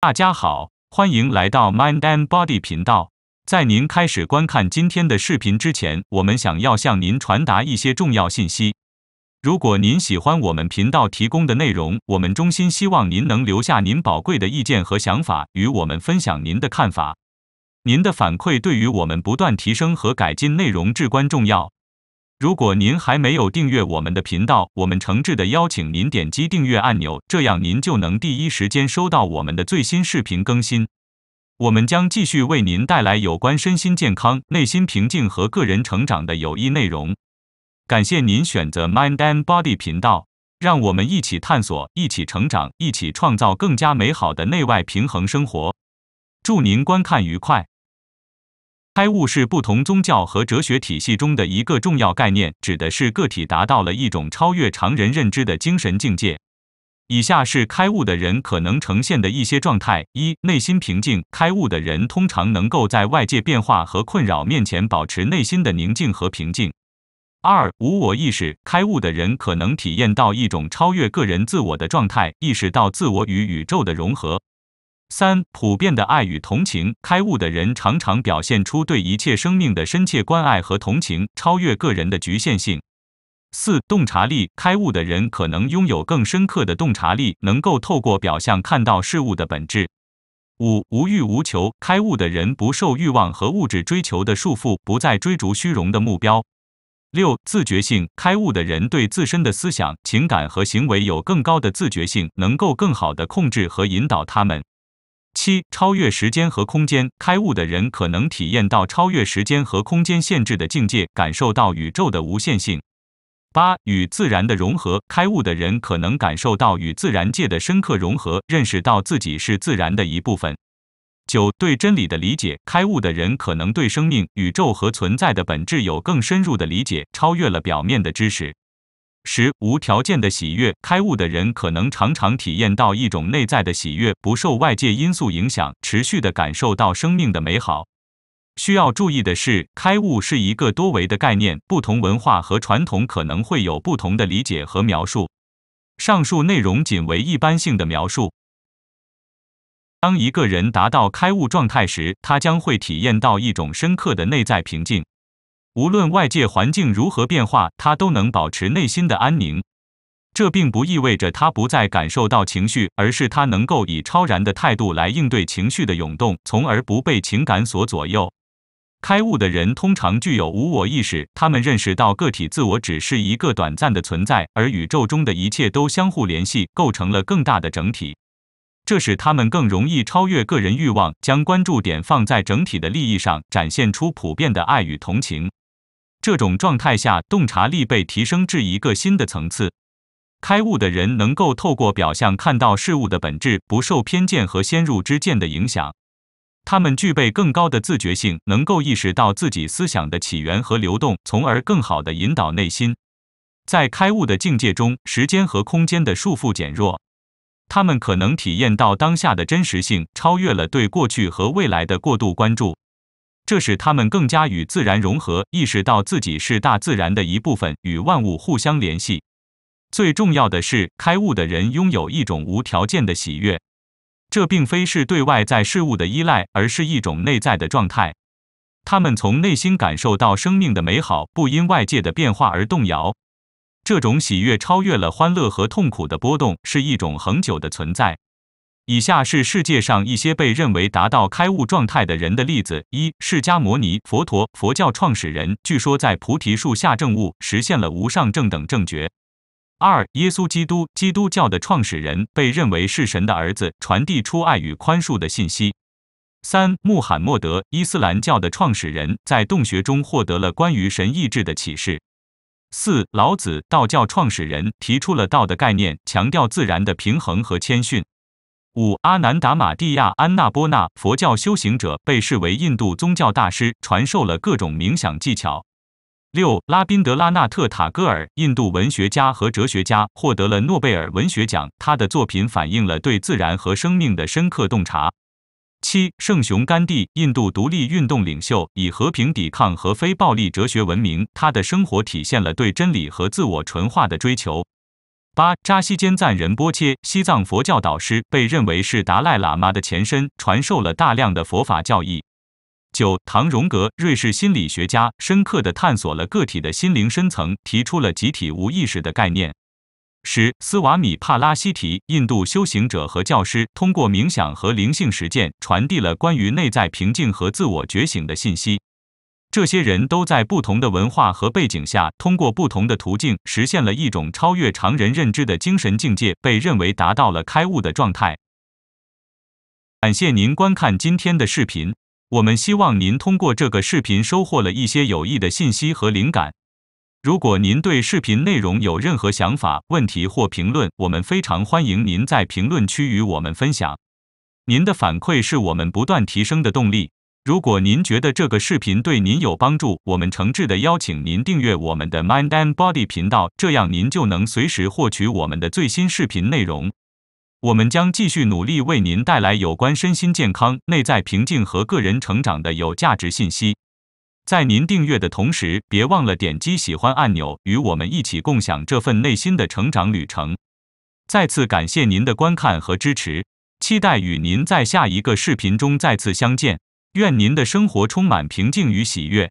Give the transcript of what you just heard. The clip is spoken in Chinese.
大家好，欢迎来到 Mind and Body 频道。在您开始观看今天的视频之前，我们想要向您传达一些重要信息。如果您喜欢我们频道提供的内容，我们衷心希望您能留下您宝贵的意见和想法，与我们分享您的看法。您的反馈对于我们不断提升和改进内容至关重要。如果您还没有订阅我们的频道，我们诚挚的邀请您点击订阅按钮，这样您就能第一时间收到我们的最新视频更新。我们将继续为您带来有关身心健康、内心平静和个人成长的有益内容。感谢您选择 Mind and Body 频道，让我们一起探索、一起成长、一起创造更加美好的内外平衡生活。祝您观看愉快！开悟是不同宗教和哲学体系中的一个重要概念，指的是个体达到了一种超越常人认知的精神境界。以下是开悟的人可能呈现的一些状态：一、内心平静。开悟的人通常能够在外界变化和困扰面前保持内心的宁静和平静。二、无我意识。开悟的人可能体验到一种超越个人自我的状态，意识到自我与宇宙的融合。三、普遍的爱与同情。开悟的人常常表现出对一切生命的深切关爱和同情，超越个人的局限性。四、洞察力。开悟的人可能拥有更深刻的洞察力，能够透过表象看到事物的本质。五、无欲无求。开悟的人不受欲望和物质追求的束缚，不再追逐虚荣的目标。六、自觉性。开悟的人对自身的思想、情感和行为有更高的自觉性，能够更好的控制和引导他们。七、超越时间和空间，开悟的人可能体验到超越时间和空间限制的境界，感受到宇宙的无限性。八、与自然的融合，开悟的人可能感受到与自然界的深刻融合，认识到自己是自然的一部分。九、对真理的理解，开悟的人可能对生命、宇宙和存在的本质有更深入的理解，超越了表面的知识。十无条件的喜悦，开悟的人可能常常体验到一种内在的喜悦，不受外界因素影响，持续的感受到生命的美好。需要注意的是，开悟是一个多维的概念，不同文化和传统可能会有不同的理解和描述。上述内容仅为一般性的描述。当一个人达到开悟状态时，他将会体验到一种深刻的内在平静。无论外界环境如何变化，他都能保持内心的安宁。这并不意味着他不再感受到情绪，而是他能够以超然的态度来应对情绪的涌动，从而不被情感所左右。开悟的人通常具有无我意识，他们认识到个体自我只是一个短暂的存在，而宇宙中的一切都相互联系，构成了更大的整体。这使他们更容易超越个人欲望，将关注点放在整体的利益上，展现出普遍的爱与同情。这种状态下，洞察力被提升至一个新的层次。开悟的人能够透过表象看到事物的本质，不受偏见和先入之见的影响。他们具备更高的自觉性，能够意识到自己思想的起源和流动，从而更好地引导内心。在开悟的境界中，时间和空间的束缚减弱。他们可能体验到当下的真实性，超越了对过去和未来的过度关注。这使他们更加与自然融合，意识到自己是大自然的一部分，与万物互相联系。最重要的是，开悟的人拥有一种无条件的喜悦，这并非是对外在事物的依赖，而是一种内在的状态。他们从内心感受到生命的美好，不因外界的变化而动摇。这种喜悦超越了欢乐和痛苦的波动，是一种恒久的存在。以下是世界上一些被认为达到开悟状态的人的例子：一、释迦牟尼，佛陀，佛教创始人，据说在菩提树下证悟，实现了无上正等正觉；二、耶稣基督，基督教的创始人，被认为是神的儿子，传递出爱与宽恕的信息；三、穆罕默德，伊斯兰教的创始人，在洞穴中获得了关于神意志的启示；四、老子，道教创始人，提出了道的概念，强调自然的平衡和谦逊。五、阿南达玛蒂亚·安纳波纳，佛教修行者被视为印度宗教大师，传授了各种冥想技巧。六、拉宾德拉纳特·塔戈尔，印度文学家和哲学家，获得了诺贝尔文学奖，他的作品反映了对自然和生命的深刻洞察。七、圣雄甘地，印度独立运动领袖，以和平抵抗和非暴力哲学闻名，他的生活体现了对真理和自我纯化的追求。八扎西坚赞仁波切，西藏佛教导师，被认为是达赖喇嘛的前身，传授了大量的佛法教义。九，唐荣格，瑞士心理学家，深刻地探索了个体的心灵深层，提出了集体无意识的概念。十，斯瓦米帕拉西提，印度修行者和教师，通过冥想和灵性实践，传递了关于内在平静和自我觉醒的信息。这些人都在不同的文化和背景下，通过不同的途径，实现了一种超越常人认知的精神境界，被认为达到了开悟的状态。感谢您观看今天的视频，我们希望您通过这个视频收获了一些有益的信息和灵感。如果您对视频内容有任何想法、问题或评论，我们非常欢迎您在评论区与我们分享。您的反馈是我们不断提升的动力。如果您觉得这个视频对您有帮助，我们诚挚的邀请您订阅我们的 Mind and Body 频道，这样您就能随时获取我们的最新视频内容。我们将继续努力为您带来有关身心健康、内在平静和个人成长的有价值信息。在您订阅的同时，别忘了点击喜欢按钮，与我们一起共享这份内心的成长旅程。再次感谢您的观看和支持，期待与您在下一个视频中再次相见。愿您的生活充满平静与喜悦。